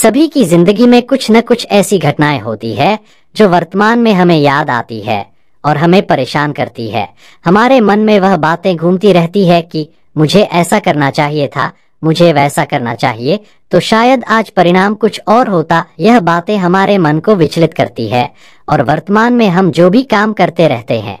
सभी की जिंदगी में कुछ न कुछ ऐसी घटनाएं होती है जो वर्तमान में हमें याद आती है और हमें परेशान करती है हमारे मन में वह बातें घूमती रहती है कि मुझे ऐसा करना चाहिए था मुझे वैसा करना चाहिए तो शायद आज परिणाम कुछ और होता यह बातें हमारे मन को विचलित करती है और वर्तमान में हम जो भी काम करते रहते हैं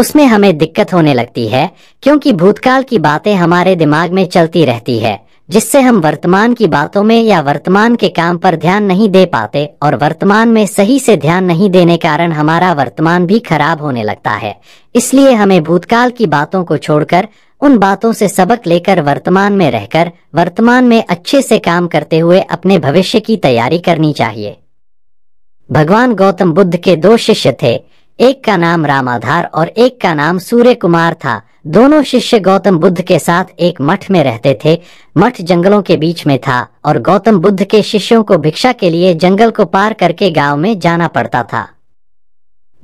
उसमें हमें दिक्कत होने लगती है क्योंकि भूतकाल की बातें हमारे दिमाग में चलती रहती है जिससे हम वर्तमान की बातों में या वर्तमान के काम पर ध्यान नहीं दे पाते और वर्तमान में सही से ध्यान नहीं देने कारण हमारा वर्तमान भी खराब होने लगता है इसलिए हमें भूतकाल की बातों को छोड़कर उन बातों से सबक लेकर वर्तमान में रहकर वर्तमान में अच्छे से काम करते हुए अपने भविष्य की तैयारी करनी चाहिए भगवान गौतम बुद्ध के दो शिष्य थे एक का नाम रामाधार और एक का नाम सूर्य कुमार था दोनों शिष्य गौतम बुद्ध के साथ एक मठ में रहते थे मठ जंगलों के बीच में था और गौतम बुद्ध के शिष्यों को भिक्षा के लिए जंगल को पार करके गांव में जाना पड़ता था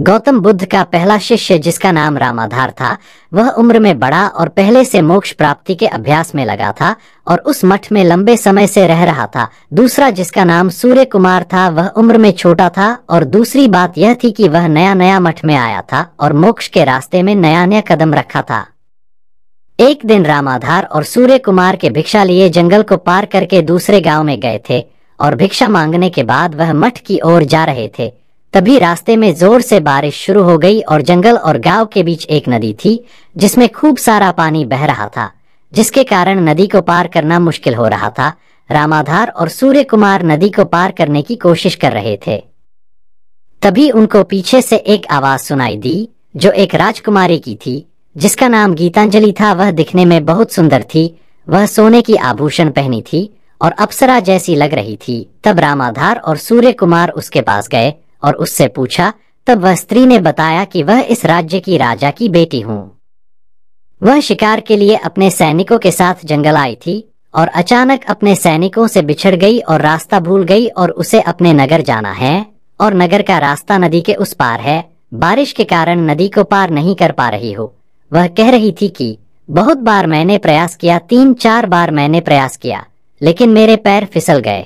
गौतम बुद्ध का पहला शिष्य जिसका नाम रामाधार था वह उम्र में बड़ा और पहले से मोक्ष प्राप्ति के अभ्यास में लगा था और उस मठ में लंबे समय से रह रहा था दूसरा जिसका नाम सूर्य कुमार था वह उम्र में छोटा था और दूसरी बात यह थी कि वह नया नया मठ में आया था और मोक्ष के रास्ते में नया नया कदम रखा था एक दिन रामाधार और सूर्य कुमार के भिक्षा लिए जंगल को पार करके दूसरे गाँव में गए थे और भिक्षा मांगने के बाद वह मठ की ओर जा रहे थे तभी रास्ते में जोर से बारिश शुरू हो गई और जंगल और गांव के बीच एक नदी थी जिसमें खूब सारा पानी बह रहा था जिसके कारण नदी को पार करना मुश्किल हो रहा था रामाधार और सूर्य कुमार नदी को पार करने की कोशिश कर रहे थे तभी उनको पीछे से एक आवाज सुनाई दी जो एक राजकुमारी की थी जिसका नाम गीतांजलि था वह दिखने में बहुत सुंदर थी वह सोने की आभूषण पहनी थी और अप्सरा जैसी लग रही थी तब रामाधार और सूर्य कुमार उसके पास गए और उससे पूछा तब वह स्त्री ने बताया कि वह इस राज्य की राजा की बेटी हूं वह शिकार के लिए अपने सैनिकों के साथ जंगल आई थी और अचानक अपने सैनिकों से बिछड़ गई और रास्ता भूल गई और उसे अपने नगर जाना है और नगर का रास्ता नदी के उस पार है बारिश के कारण नदी को पार नहीं कर पा रही हो वह कह रही थी कि बहुत बार मैंने प्रयास किया तीन चार बार मैंने प्रयास किया लेकिन मेरे पैर फिसल गए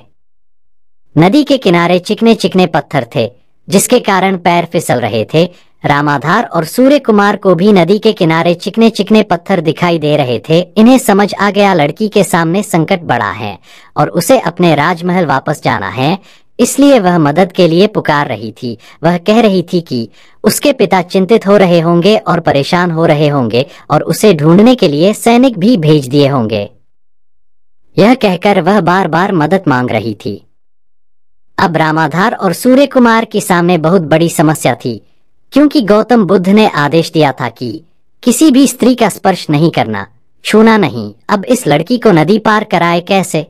नदी के किनारे चिकने चिकने पत्थर थे जिसके कारण पैर फिसल रहे थे रामाधार और सूर्य कुमार को भी नदी के किनारे चिकने चिकने पत्थर दिखाई दे रहे थे इन्हें समझ आ गया लड़की के सामने संकट बड़ा है और उसे अपने राजमहल वापस जाना है इसलिए वह मदद के लिए पुकार रही थी वह कह रही थी कि उसके पिता चिंतित हो रहे होंगे और परेशान हो रहे होंगे और उसे ढूंढने के लिए सैनिक भी भेज दिए होंगे यह कहकर वह बार बार मदद मांग रही थी अब रामाधार और सूर्य कुमार के सामने बहुत बड़ी समस्या थी क्योंकि गौतम बुद्ध ने आदेश दिया था कि किसी भी स्त्री का स्पर्श नहीं करना छूना नहीं अब इस लड़की को नदी पार कराए कैसे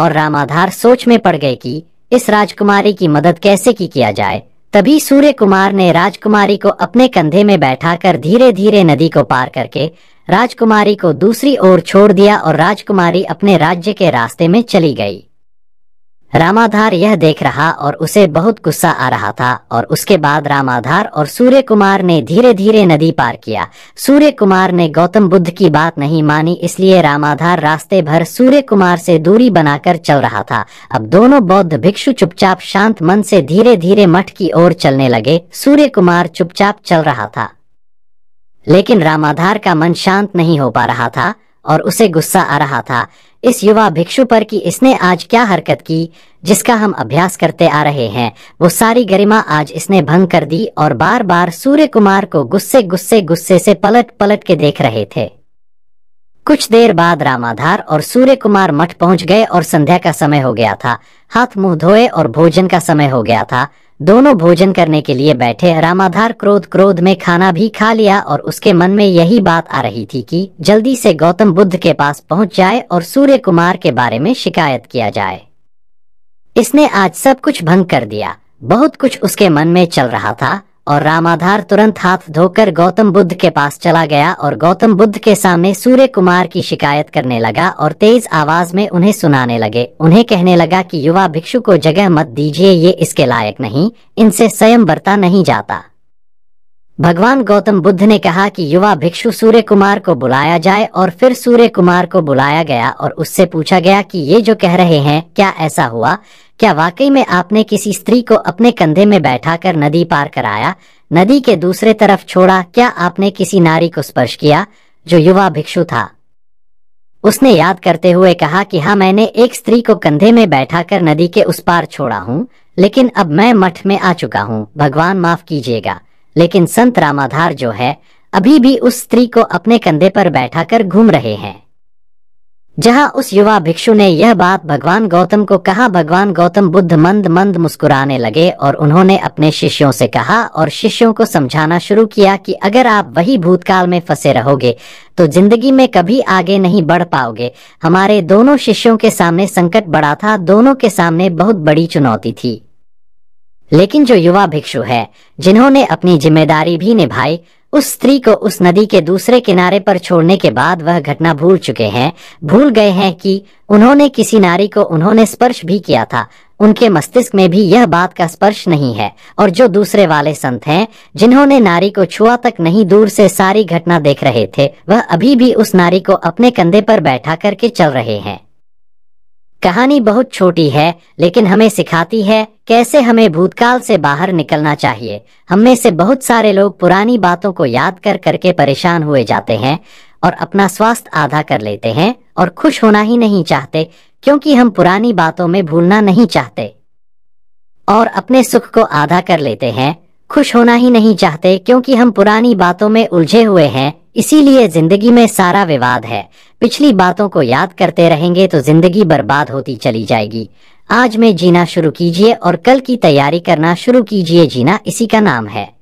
और रामाधार सोच में पड़ गए कि इस राजकुमारी की मदद कैसे की किया जाए तभी सूर्य कुमार ने राजकुमारी को अपने कंधे में बैठाकर धीरे धीरे नदी को पार करके राजकुमारी को दूसरी ओर छोड़ दिया और राजकुमारी अपने राज्य के रास्ते में चली गई रामाधार यह देख रहा और उसे बहुत गुस्सा आ रहा था और उसके बाद रामाधार और सूर्य कुमार ने धीरे धीरे नदी पार किया सूर्य कुमार ने गौतम बुद्ध की बात नहीं मानी इसलिए रामाधार रास्ते भर सूर्य कुमार से दूरी बनाकर चल रहा था अब दोनों बौद्ध भिक्षु चुपचाप शांत मन से धीरे धीरे मठ की ओर चलने लगे सूर्य कुमार चुपचाप चल रहा था लेकिन रामाधार का मन शांत नहीं हो पा रहा था और उसे गुस्सा आ रहा था इस युवा भिक्षु पर कि इसने आज क्या हरकत की जिसका हम अभ्यास करते आ रहे हैं वो सारी गरिमा आज इसने भंग कर दी और बार बार सूर्य कुमार को गुस्से गुस्से गुस्से से पलट पलट के देख रहे थे कुछ देर बाद रामाधार और सूर्य कुमार मठ पहुंच गए और संध्या का समय हो गया था हाथ मुंह धोए और भोजन का समय हो गया था दोनों भोजन करने के लिए बैठे रामाधार क्रोध क्रोध में खाना भी खा लिया और उसके मन में यही बात आ रही थी कि जल्दी से गौतम बुद्ध के पास पहुंच जाए और सूर्य कुमार के बारे में शिकायत किया जाए इसने आज सब कुछ भंग कर दिया बहुत कुछ उसके मन में चल रहा था और रामाधार तुरंत हाथ धोकर गौतम बुद्ध के पास चला गया और गौतम बुद्ध के सामने सूर्य कुमार की शिकायत करने लगा और तेज आवाज में उन्हें सुनाने लगे उन्हें कहने लगा कि युवा भिक्षु को जगह मत दीजिए ये इसके लायक नहीं इनसे स्वयं बरता नहीं जाता भगवान गौतम बुद्ध ने कहा कि युवा भिक्षु सूर्य कुमार को बुलाया जाए और फिर सूर्य कुमार को बुलाया गया और उससे पूछा गया कि ये जो कह रहे हैं क्या ऐसा हुआ क्या वाकई में आपने किसी स्त्री को अपने कंधे में बैठाकर नदी पार कराया नदी के दूसरे तरफ छोड़ा क्या आपने किसी नारी को स्पर्श किया जो युवा भिक्षु था उसने याद करते हुए कहा कि हाँ मैंने एक स्त्री को कंधे में बैठाकर नदी के उस पार छोड़ा हूँ लेकिन अब मैं मठ में आ चुका हूँ भगवान माफ कीजिएगा लेकिन संत रामाधार जो है अभी भी उस स्त्री को अपने कंधे पर बैठाकर घूम रहे हैं जहां उस युवा भिक्षु ने यह बात भगवान गौतम को कहा भगवान गौतम बुद्ध मंद मंद मुस्कुराने लगे और उन्होंने अपने शिष्यों से कहा और शिष्यों को समझाना शुरू किया कि अगर आप वही भूतकाल में फंसे रहोगे तो जिंदगी में कभी आगे नहीं बढ़ पाओगे हमारे दोनों शिष्यों के सामने संकट बड़ा था दोनों के सामने बहुत बड़ी चुनौती थी लेकिन जो युवा भिक्षु है जिन्होंने अपनी जिम्मेदारी भी निभाई उस स्त्री को उस नदी के दूसरे किनारे पर छोड़ने के बाद वह घटना भूल चुके हैं भूल गए हैं कि उन्होंने किसी नारी को उन्होंने स्पर्श भी किया था उनके मस्तिष्क में भी यह बात का स्पर्श नहीं है और जो दूसरे वाले संत हैं जिन्होंने नारी को छुआ तक नहीं दूर से सारी घटना देख रहे थे वह अभी भी उस नारी को अपने कंधे पर बैठा करके चल रहे हैं कहानी बहुत छोटी है लेकिन हमें सिखाती है कैसे हमें भूतकाल से बाहर निकलना चाहिए हम में से बहुत सारे लोग पुरानी बातों को याद कर करके परेशान हुए जाते हैं और अपना स्वास्थ्य आधा कर लेते हैं और खुश होना ही नहीं चाहते क्योंकि हम पुरानी बातों में भूलना नहीं चाहते और अपने सुख को आधा कर लेते हैं खुश होना ही नहीं चाहते क्योंकि हम पुरानी बातों में उलझे हुए हैं इसीलिए जिंदगी में सारा विवाद है पिछली बातों को याद करते रहेंगे तो जिंदगी बर्बाद होती चली जाएगी आज में जीना शुरू कीजिए और कल की तैयारी करना शुरू कीजिए जीना इसी का नाम है